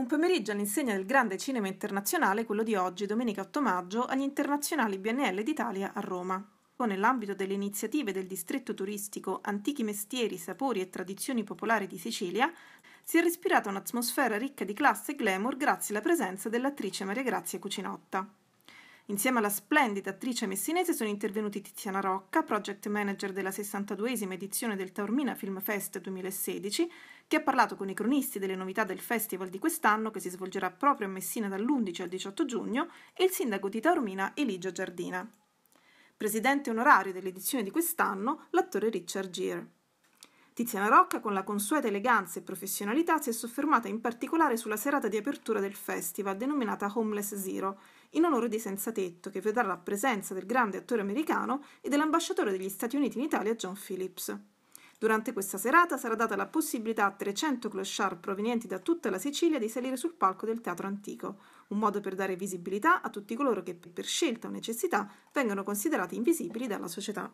Un pomeriggio all'insegna del grande cinema internazionale, quello di oggi, domenica 8 maggio, agli Internazionali BNL d'Italia a Roma. Ecco, nell'ambito delle iniziative del distretto turistico Antichi mestieri, sapori e tradizioni popolari di Sicilia, si è respirata un'atmosfera ricca di classe e glamour grazie alla presenza dell'attrice Maria Grazia Cucinotta. Insieme alla splendida attrice messinese sono intervenuti Tiziana Rocca, project manager della 62esima edizione del Taormina Film Fest 2016, che ha parlato con i cronisti delle novità del festival di quest'anno che si svolgerà proprio a Messina dall'11 al 18 giugno e il sindaco di Taormina Eligio Giardina. Presidente onorario dell'edizione di quest'anno l'attore Richard Gere. Tiziana Rocca, con la consueta eleganza e professionalità, si è soffermata in particolare sulla serata di apertura del festival, denominata Homeless Zero, in onore di Senza Tetto, che vedrà la presenza del grande attore americano e dell'ambasciatore degli Stati Uniti in Italia John Phillips. Durante questa serata sarà data la possibilità a 300 clochard provenienti da tutta la Sicilia di salire sul palco del Teatro Antico, un modo per dare visibilità a tutti coloro che per scelta o necessità vengono considerati invisibili dalla società.